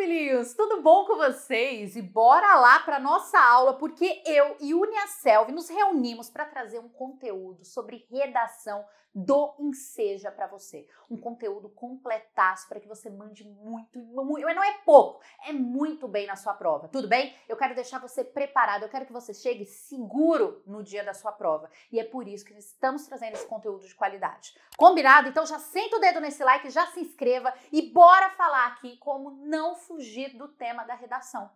pupilinhos! Tudo bom com vocês? E bora lá para nossa aula, porque eu e Unia Selv nos reunimos para trazer um conteúdo sobre redação do Enseja para você. Um conteúdo completaço para que você mande muito, muito, mas não é pouco, é muito bem na sua prova, tudo bem? Eu quero deixar você preparado, eu quero que você chegue seguro no dia da sua prova. E é por isso que estamos trazendo esse conteúdo de qualidade. Combinado? Então já senta o dedo nesse like, já se inscreva e bora falar aqui como não fugir do tema da redação.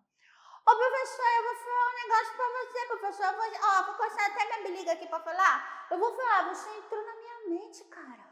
Ô professor, eu vou falar um negócio pra você, professor. Eu vou, ó, vou até minha aqui para falar? Eu vou falar, você entrou na minha mente, cara.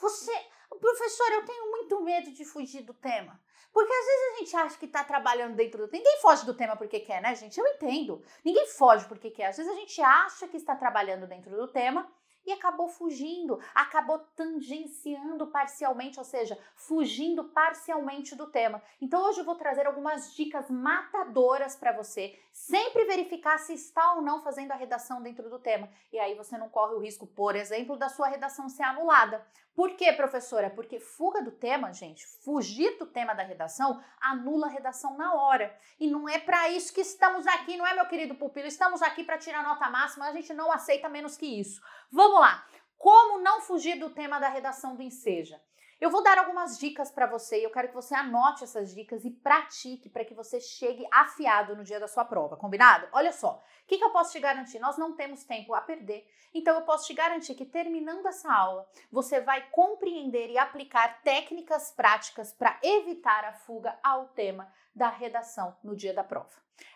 Você, professor, eu tenho muito medo de fugir do tema. Porque às vezes a gente acha que está trabalhando dentro do tema. Ninguém foge do tema porque quer, né, gente? Eu entendo. Ninguém foge porque quer. Às vezes a gente acha que está trabalhando dentro do tema e acabou fugindo, acabou tangenciando parcialmente, ou seja, fugindo parcialmente do tema. Então hoje eu vou trazer algumas dicas matadoras para você, sempre verificar se está ou não fazendo a redação dentro do tema. E aí você não corre o risco, por exemplo, da sua redação ser anulada, por quê, professora? Porque fuga do tema, gente, fugir do tema da redação anula a redação na hora. E não é para isso que estamos aqui, não é, meu querido pupilo? Estamos aqui para tirar nota máxima, a gente não aceita menos que isso. Vamos lá. Como não fugir do tema da redação do Enseja? Eu vou dar algumas dicas para você e eu quero que você anote essas dicas e pratique para que você chegue afiado no dia da sua prova, combinado? Olha só, o que, que eu posso te garantir? Nós não temos tempo a perder, então eu posso te garantir que terminando essa aula, você vai compreender e aplicar técnicas práticas para evitar a fuga ao tema da redação no dia da prova.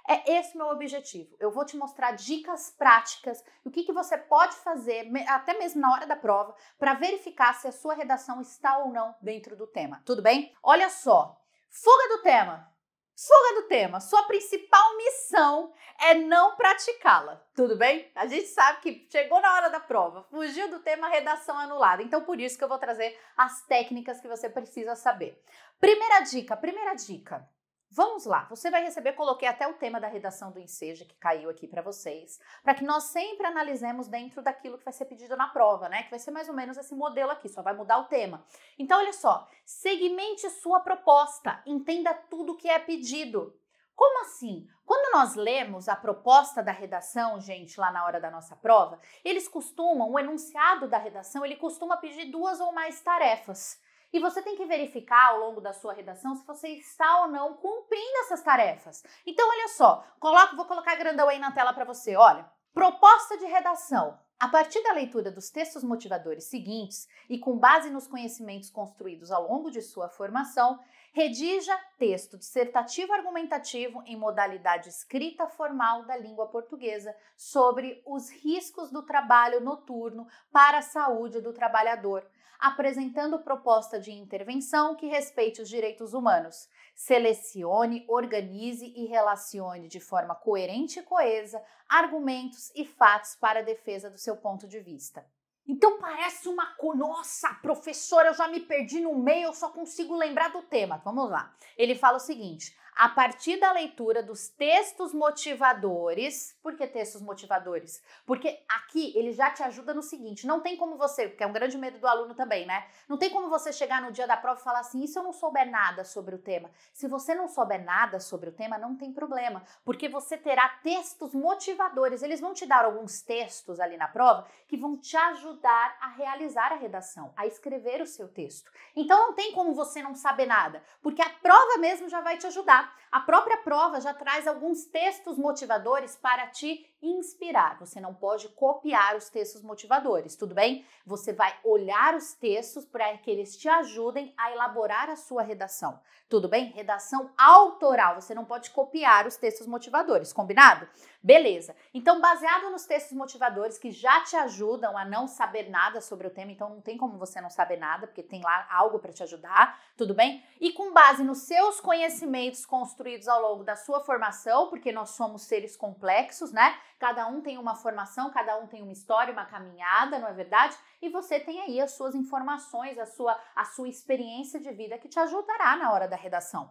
É esse meu objetivo. Eu vou te mostrar dicas práticas, o que, que você pode fazer, até mesmo na hora da prova, para verificar se a sua redação está ou não dentro do tema. Tudo bem? Olha só, fuga do tema. Fuga do tema. Sua principal missão é não praticá-la. Tudo bem? A gente sabe que chegou na hora da prova, fugiu do tema, redação anulada. Então, por isso que eu vou trazer as técnicas que você precisa saber. Primeira dica, primeira dica. Vamos lá, você vai receber, coloquei até o tema da redação do Enseja que caiu aqui para vocês, para que nós sempre analisemos dentro daquilo que vai ser pedido na prova, né? Que vai ser mais ou menos esse modelo aqui, só vai mudar o tema. Então, olha só, segmente sua proposta, entenda tudo o que é pedido. Como assim? Quando nós lemos a proposta da redação, gente, lá na hora da nossa prova, eles costumam, o enunciado da redação, ele costuma pedir duas ou mais tarefas. E você tem que verificar ao longo da sua redação se você está ou não cumprindo essas tarefas. Então, olha só, coloco, vou colocar grandão aí na tela para você. Olha, proposta de redação. A partir da leitura dos textos motivadores seguintes e com base nos conhecimentos construídos ao longo de sua formação, Redija texto dissertativo argumentativo em modalidade escrita formal da língua portuguesa sobre os riscos do trabalho noturno para a saúde do trabalhador, apresentando proposta de intervenção que respeite os direitos humanos. Selecione, organize e relacione de forma coerente e coesa argumentos e fatos para a defesa do seu ponto de vista. Então parece uma. Nossa, professora, eu já me perdi no meio, eu só consigo lembrar do tema. Vamos lá. Ele fala o seguinte: a partir da leitura dos textos motivadores. Por que textos motivadores? Porque aqui ele já te ajuda no seguinte: não tem como você, que é um grande medo do aluno também, né? Não tem como você chegar no dia da prova e falar assim: isso eu não souber nada sobre o tema. Se você não souber nada sobre o tema, não tem problema, porque você terá textos motivadores. Eles vão te dar alguns textos ali na prova que vão te ajudar a realizar a redação, a escrever o seu texto. Então não tem como você não saber nada, porque a prova mesmo já vai te ajudar a própria prova já traz alguns textos motivadores para te inspirar. Você não pode copiar os textos motivadores, tudo bem? Você vai olhar os textos para que eles te ajudem a elaborar a sua redação, tudo bem? Redação autoral, você não pode copiar os textos motivadores, combinado? Beleza. Então, baseado nos textos motivadores que já te ajudam a não saber nada sobre o tema, então não tem como você não saber nada, porque tem lá algo para te ajudar, tudo bem? E com base nos seus conhecimentos, construídos ao longo da sua formação, porque nós somos seres complexos, né? Cada um tem uma formação, cada um tem uma história, uma caminhada, não é verdade? E você tem aí as suas informações, a sua, a sua experiência de vida que te ajudará na hora da redação.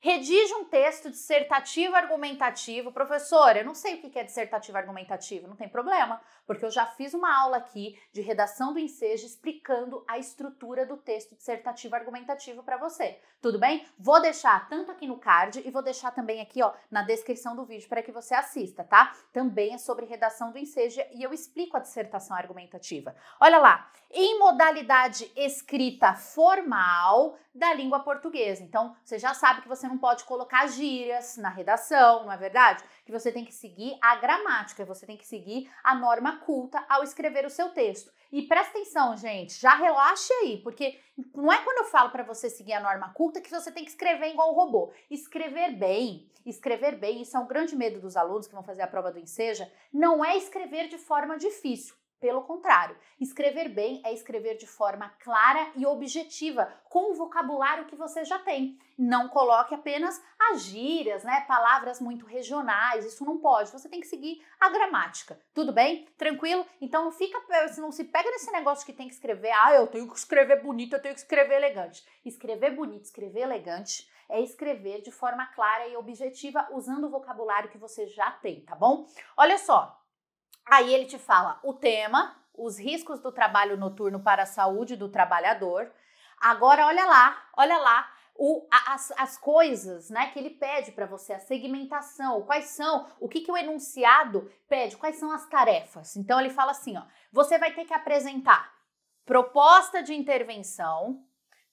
Redige um texto dissertativo argumentativo. Professor, eu não sei o que é dissertativo argumentativo, não tem problema, porque eu já fiz uma aula aqui de redação do ensejo explicando a estrutura do texto dissertativo argumentativo para você. Tudo bem? Vou deixar tanto aqui no card e vou deixar também aqui, ó, na descrição do vídeo para que você assista, tá? Também é sobre redação do ensejo e eu explico a dissertação argumentativa. Olha lá, em modalidade escrita formal da língua portuguesa. Então, você já sabe que você você não pode colocar gírias na redação, não é verdade? Que você tem que seguir a gramática, você tem que seguir a norma culta ao escrever o seu texto. E presta atenção, gente, já relaxe aí, porque não é quando eu falo para você seguir a norma culta que você tem que escrever igual um robô. Escrever bem, escrever bem, isso é um grande medo dos alunos que vão fazer a prova do Enseja, não é escrever de forma difícil. Pelo contrário, escrever bem é escrever de forma clara e objetiva, com o vocabulário que você já tem. Não coloque apenas as gírias, né, palavras muito regionais, isso não pode. Você tem que seguir a gramática. Tudo bem? Tranquilo? Então não fica, eh, não se pega nesse negócio que tem que escrever, ah, eu tenho que escrever bonito, eu tenho que escrever elegante. Escrever bonito, escrever elegante é escrever de forma clara e objetiva usando o vocabulário que você já tem, tá bom? Olha só, Aí ele te fala o tema, os riscos do trabalho noturno para a saúde do trabalhador. Agora, olha lá, olha lá. O, as, as, coisas né, que ele pede para você, a segmentação, quais são, o que, que o enunciado pede, quais são as tarefas. Então ele fala assim: ó, você vai ter que apresentar proposta de intervenção,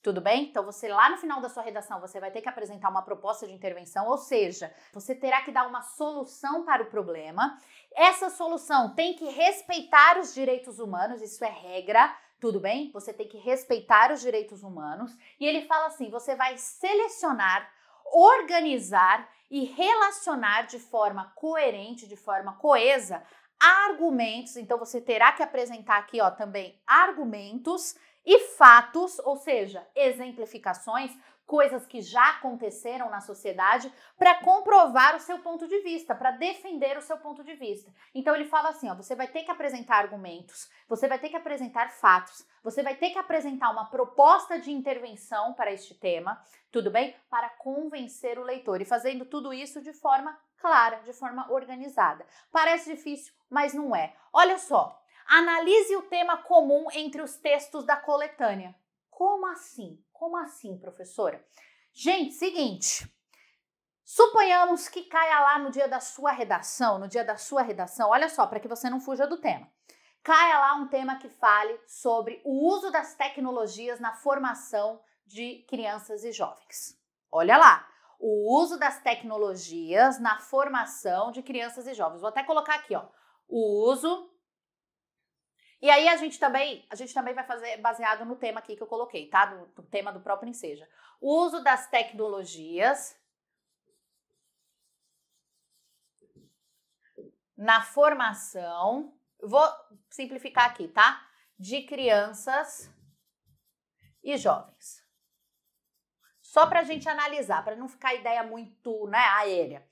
tudo bem? Então você lá no final da sua redação, você vai ter que apresentar uma proposta de intervenção, ou seja, você terá que dar uma solução para o problema. Essa solução tem que respeitar os direitos humanos, isso é regra, tudo bem? Você tem que respeitar os direitos humanos. E ele fala assim: você vai selecionar, organizar e relacionar de forma coerente, de forma coesa, argumentos. Então você terá que apresentar aqui, ó, também argumentos e fatos, ou seja, exemplificações, coisas que já aconteceram na sociedade, para comprovar o seu ponto de vista, para defender o seu ponto de vista. Então ele fala assim: ó, você vai ter que apresentar argumentos, você vai ter que apresentar fatos, você vai ter que apresentar uma proposta de intervenção para este tema, tudo bem? Para convencer o leitor e fazendo tudo isso de forma clara, de forma organizada. Parece difícil, mas não é. Olha só, Analise o tema comum entre os textos da coletânea. Como assim? Como assim, professora? Gente, seguinte. Suponhamos que caia lá no dia da sua redação, no dia da sua redação, olha só, para que você não fuja do tema. Caia lá um tema que fale sobre o uso das tecnologias na formação de crianças e jovens. Olha lá, o uso das tecnologias na formação de crianças e jovens. Vou até colocar aqui, ó, o uso e aí a gente também, a gente também vai fazer baseado no tema aqui que eu coloquei, tá? Do, do tema do próprio Enseja. O uso das tecnologias na formação, vou simplificar aqui, tá? De crianças e jovens. Só para a gente analisar, para não ficar ideia muito né, aérea.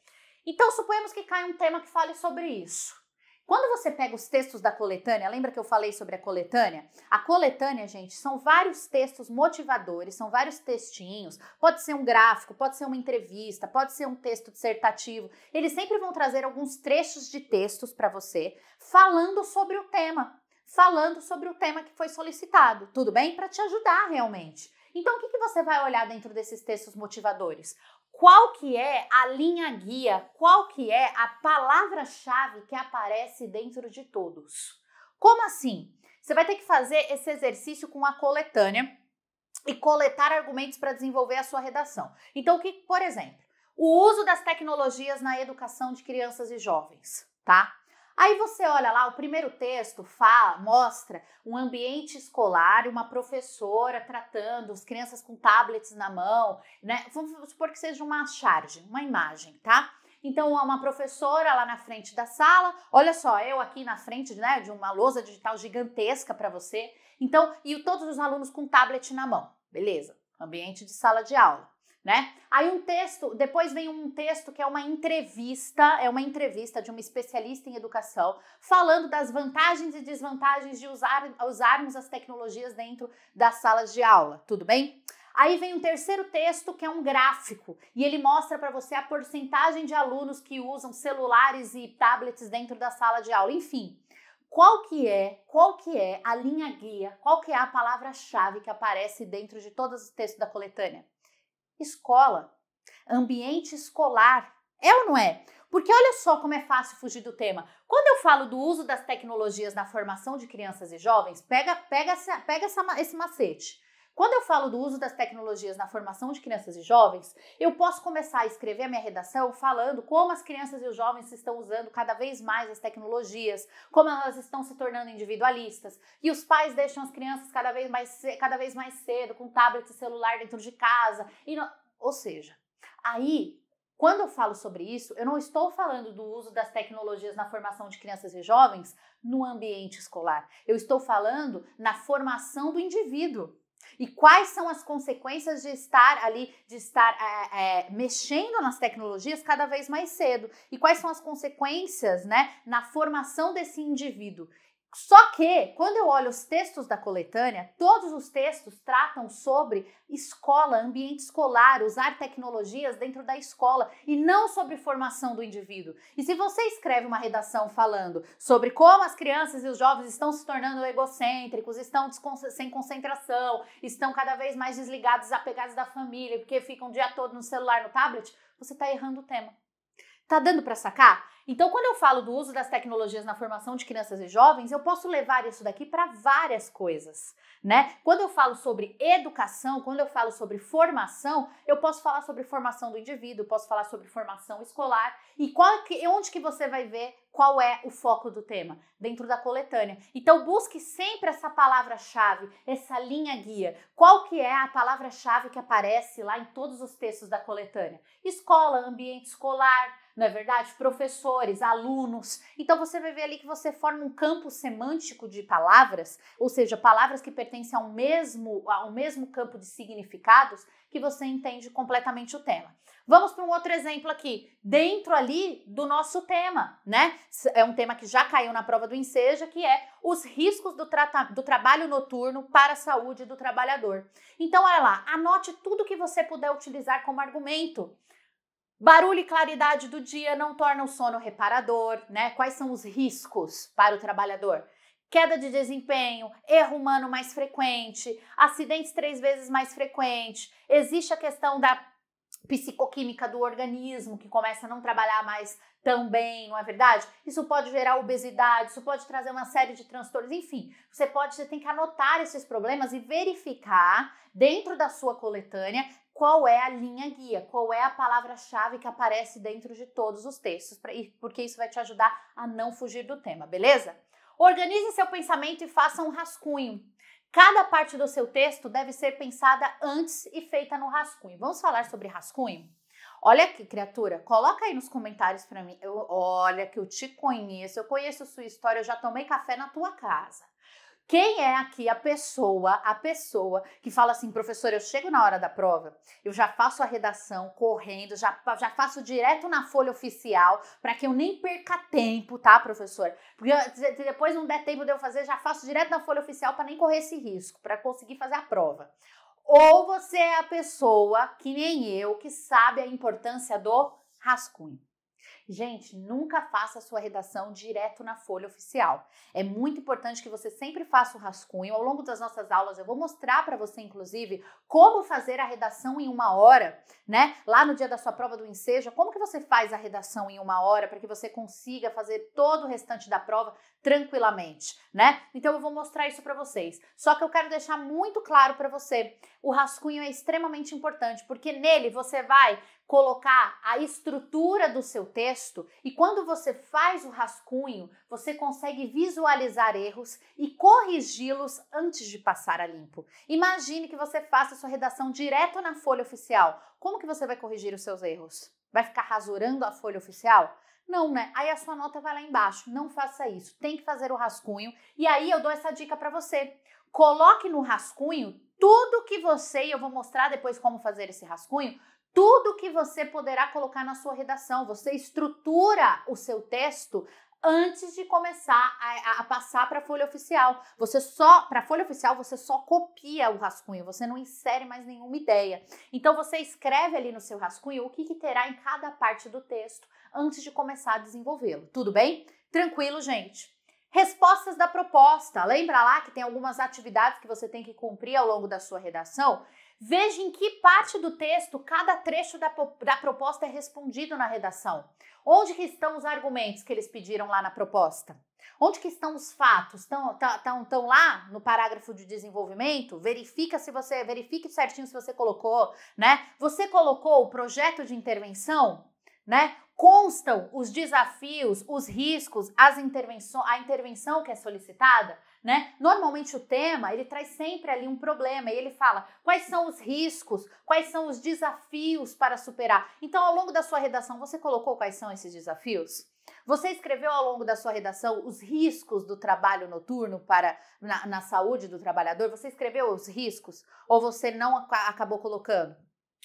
Então, suponhamos que caia um tema que fale sobre isso. Quando você pega os textos da coletânea, lembra que eu falei sobre a coletânea? A coletânea, gente, são vários textos motivadores, são vários textinhos. Pode ser um gráfico, pode ser uma entrevista, pode ser um texto dissertativo. Eles sempre vão trazer alguns trechos de textos para você falando sobre o tema, falando sobre o tema que foi solicitado. Tudo bem? Para te ajudar realmente. Então, o que, que você vai olhar dentro desses textos motivadores? qual que é a linha guia, qual que é a palavra-chave que aparece dentro de todos. Como assim? Você vai ter que fazer esse exercício com a coletânea e coletar argumentos para desenvolver a sua redação. Então, que, por exemplo, o uso das tecnologias na educação de crianças e jovens, tá? Aí você olha lá, o primeiro texto fala, mostra um ambiente escolar, uma professora tratando as crianças com tablets na mão, né? Vamos supor que seja uma charge, uma imagem, tá? Então, uma professora lá na frente da sala, olha só, eu aqui na frente né, de uma lousa digital gigantesca para você. Então, e todos os alunos com tablet na mão, beleza? Ambiente de sala de aula né? Aí um texto, depois vem um texto que é uma entrevista, é uma entrevista de uma especialista em educação, falando das vantagens e desvantagens de usar, usarmos as tecnologias dentro das salas de aula, tudo bem? Aí vem um terceiro texto que é um gráfico e ele mostra para você a porcentagem de alunos que usam celulares e tablets dentro da sala de aula. Enfim, qual que é, qual que é a linha guia, qual que é a palavra-chave que aparece dentro de todos os textos da coletânea? escola, ambiente escolar. É ou não é? Porque olha só como é fácil fugir do tema. Quando eu falo do uso das tecnologias na formação de crianças e jovens, pega, pega, essa, pega essa, esse macete. Quando eu falo do uso das tecnologias na formação de crianças e jovens, eu posso começar a escrever a minha redação falando como as crianças e os jovens estão usando cada vez mais as tecnologias, como elas estão se tornando individualistas, e os pais deixam as crianças cada vez mais, cada vez mais cedo, com tablet e celular dentro de casa. Não... Ou seja, aí quando eu falo sobre isso, eu não estou falando do uso das tecnologias na formação de crianças e jovens no ambiente escolar. Eu estou falando na formação do indivíduo e quais são as consequências de estar ali, de estar é, é, mexendo nas tecnologias cada vez mais cedo e quais são as consequências, né, na formação desse indivíduo. Só que, quando eu olho os textos da coletânea, todos os textos tratam sobre escola, ambiente escolar, usar tecnologias dentro da escola e não sobre formação do indivíduo. E se você escreve uma redação falando sobre como as crianças e os jovens estão se tornando egocêntricos, estão sem concentração, estão cada vez mais desligados, apegados da família, porque ficam o dia todo no celular, no tablet, você está errando o tema. Tá dando para sacar? Então, quando eu falo do uso das tecnologias na formação de crianças e jovens, eu posso levar isso daqui para várias coisas, né? Quando eu falo sobre educação, quando eu falo sobre formação, eu posso falar sobre formação do indivíduo, posso falar sobre formação escolar e qual que, onde que você vai ver qual é o foco do tema dentro da coletânea. Então busque sempre essa palavra-chave, essa linha guia. Qual que é a palavra-chave que aparece lá em todos os textos da coletânea? Escola, ambiente escolar, não é verdade? Professores, alunos. Então você vai ver ali que você forma um campo semântico de palavras, ou seja, palavras que pertencem ao mesmo, ao mesmo campo de significados que você entende completamente o tema. Vamos para um outro exemplo aqui, dentro ali do nosso tema, né? É um tema que já caiu na prova do Enseja, que é os riscos do, do trabalho noturno para a saúde do trabalhador. Então, olha lá, anote tudo que você puder utilizar como argumento. Barulho e claridade do dia não tornam o sono reparador, né? Quais são os riscos para o trabalhador? Queda de desempenho, erro humano mais frequente, acidentes três vezes mais frequente. Existe a questão da psicoquímica do organismo, que começa a não trabalhar mais tão bem, não é verdade? Isso pode gerar obesidade, isso pode trazer uma série de transtornos, enfim. Você pode, você tem que anotar esses problemas e verificar dentro da sua coletânea qual é a linha guia, qual é a palavra-chave que aparece dentro de todos os textos, porque isso vai te ajudar a não fugir do tema, beleza? Organize seu pensamento e faça um rascunho. Cada parte do seu texto deve ser pensada antes e feita no rascunho. Vamos falar sobre rascunho? Olha aqui, criatura, coloca aí nos comentários para mim. Eu, olha que eu te conheço, eu conheço sua história, eu já tomei café na tua casa. Quem é aqui a pessoa, a pessoa que fala assim, professor, eu chego na hora da prova, eu já faço a redação correndo, já, já faço direto na folha oficial, para que eu nem perca tempo, tá, professor? Porque depois não der tempo de eu fazer, já faço direto na folha oficial para nem correr esse risco, para conseguir fazer a prova. Ou você é a pessoa que nem eu, que sabe a importância do rascunho. Gente, nunca faça a sua redação direto na folha oficial. É muito importante que você sempre faça o rascunho. Ao longo das nossas aulas, eu vou mostrar para você, inclusive, como fazer a redação em uma hora, né? Lá no dia da sua prova do ensejo, como que você faz a redação em uma hora para que você consiga fazer todo o restante da prova tranquilamente, né? Então eu vou mostrar isso para vocês. Só que eu quero deixar muito claro para você o rascunho é extremamente importante, porque nele você vai colocar a estrutura do seu texto e quando você faz o rascunho, você consegue visualizar erros e corrigi-los antes de passar a limpo. Imagine que você faça sua redação direto na folha oficial. Como que você vai corrigir os seus erros? Vai ficar rasurando a folha oficial? Não, né? Aí a sua nota vai lá embaixo. Não faça isso. Tem que fazer o rascunho. E aí eu dou essa dica para você. Coloque no rascunho tudo que você, e eu vou mostrar depois como fazer esse rascunho, tudo que você poderá colocar na sua redação. Você estrutura o seu texto antes de começar a, a passar para a folha oficial. Você só para a folha oficial você só copia o rascunho, você não insere mais nenhuma ideia. Então você escreve ali no seu rascunho o que, que terá em cada parte do texto antes de começar a desenvolvê-lo. Tudo bem? Tranquilo, gente. Respostas da proposta. Lembra lá que tem algumas atividades que você tem que cumprir ao longo da sua redação? Veja em que parte do texto cada trecho da, da proposta é respondido na redação. Onde que estão os argumentos que eles pediram lá na proposta? Onde que estão os fatos? Estão, estão, tá, tá, lá no parágrafo de desenvolvimento? Verifica se você verifique certinho se você colocou, né? Você colocou o projeto de intervenção, né? constam os desafios, os riscos, as intervenções, a intervenção que é solicitada, né? Normalmente o tema, ele traz sempre ali um problema e ele fala quais são os riscos, quais são os desafios para superar. Então, ao longo da sua redação, você colocou quais são esses desafios? Você escreveu ao longo da sua redação os riscos do trabalho noturno para na, na saúde do trabalhador? Você escreveu os riscos ou você não acabou colocando?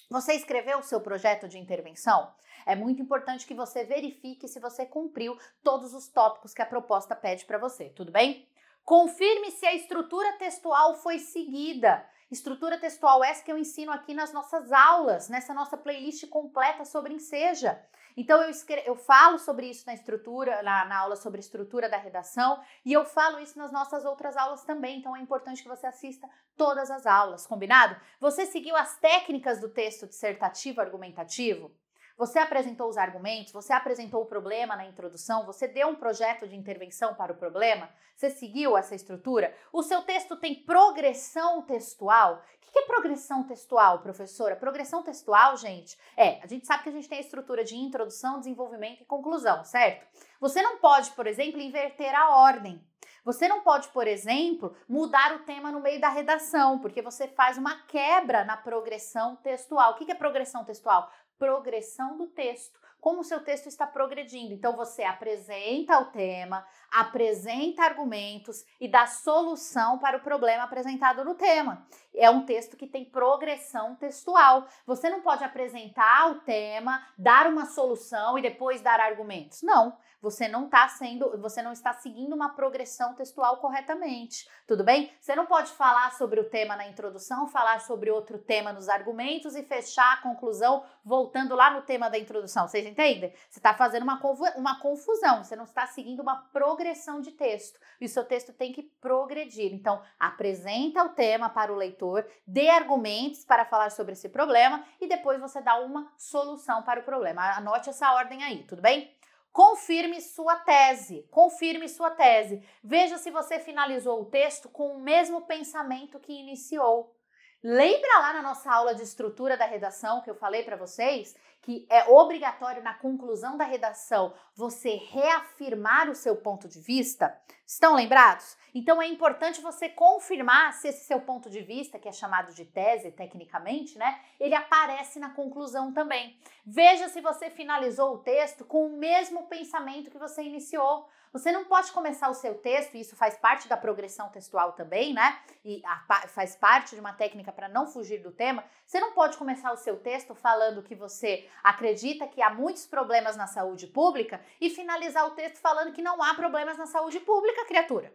Você escreveu o seu projeto de intervenção? É muito importante que você verifique se você cumpriu todos os tópicos que a proposta pede para você, tudo bem? Confirme se a estrutura textual foi seguida Estrutura textual essa que eu ensino aqui nas nossas aulas, nessa nossa playlist completa sobre Enseja. Então eu, escre... eu falo sobre isso na estrutura, na, na aula sobre estrutura da redação, e eu falo isso nas nossas outras aulas também. Então é importante que você assista todas as aulas, combinado? Você seguiu as técnicas do texto dissertativo argumentativo? Você apresentou os argumentos, você apresentou o problema na introdução, você deu um projeto de intervenção para o problema, você seguiu essa estrutura. O seu texto tem progressão textual. O que é progressão textual, professora? Progressão textual, gente, é, a gente sabe que a gente tem a estrutura de introdução, desenvolvimento e conclusão, certo? Você não pode, por exemplo, inverter a ordem. Você não pode, por exemplo, mudar o tema no meio da redação, porque você faz uma quebra na progressão textual. O que é progressão textual? progressão do texto, como o seu texto está progredindo. Então você apresenta o tema, apresenta argumentos e dá solução para o problema apresentado no tema. É um texto que tem progressão textual. Você não pode apresentar o tema, dar uma solução e depois dar argumentos. Não. Você não está sendo, você não está seguindo uma progressão textual corretamente, tudo bem? Você não pode falar sobre o tema na introdução, falar sobre outro tema nos argumentos e fechar a conclusão voltando lá no tema da introdução. Vocês entendem? Você está fazendo uma, uma confusão, você não está seguindo uma progressão de texto. E o seu texto tem que progredir. Então, apresenta o tema para o leitor, dê argumentos para falar sobre esse problema e depois você dá uma solução para o problema. Anote essa ordem aí, tudo bem? Confirme sua tese, confirme sua tese. Veja se você finalizou o texto com o mesmo pensamento que iniciou. Lembra lá na nossa aula de estrutura da redação que eu falei para vocês que é obrigatório na conclusão da redação você reafirmar o seu ponto de vista? Estão lembrados? Então é importante você confirmar se esse seu ponto de vista, que é chamado de tese tecnicamente, né? Ele aparece na conclusão também. Veja se você finalizou o texto com o mesmo pensamento que você iniciou. Você não pode começar o seu texto, e isso faz parte da progressão textual também, né? E a, faz parte de uma técnica para não fugir do tema. Você não pode começar o seu texto falando que você acredita que há muitos problemas na saúde pública e finalizar o texto falando que não há problemas na saúde pública, criatura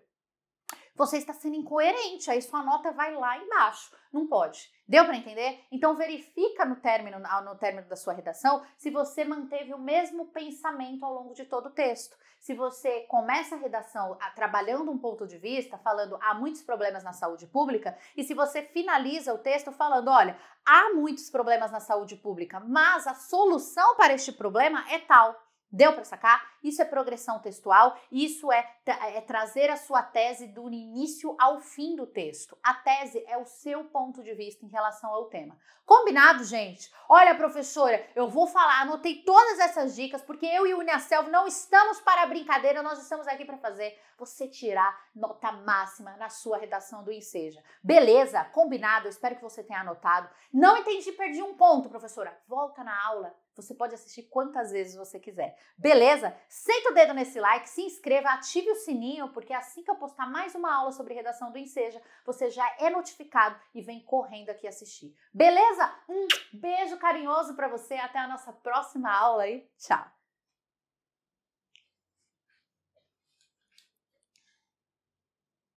você está sendo incoerente, aí sua nota vai lá embaixo. Não pode. Deu para entender? Então verifica no término, ah, no término da sua redação se você manteve o mesmo pensamento ao longo de todo o texto. Se você começa a redação a, ah, trabalhando um ponto de vista, falando há muitos problemas na saúde pública, e se você finaliza o texto falando, olha, há muitos problemas na saúde pública, mas a solução para este problema é tal. Deu para sacar? Isso é progressão textual, isso é, é, trazer a sua tese do início ao fim do texto. A tese é o seu ponto de vista em relação ao tema. Combinado, gente? Olha, professora, eu vou falar, anotei todas essas dicas, porque eu e o Uniaselv não estamos para brincadeira, nós estamos aqui para fazer você tirar nota máxima na sua redação do Enseja. Beleza? Combinado? Eu espero que você tenha anotado. Não entendi, perdi um ponto, professora. Volta na aula, você pode assistir quantas vezes você quiser. Beleza? Senta o dedo nesse like, se inscreva, ative o sininho, porque é assim que eu postar mais uma aula sobre redação do Enseja, você já é notificado e vem correndo aqui assistir. Beleza? Um beijo carinhoso para você, até a nossa próxima aula e Tchau.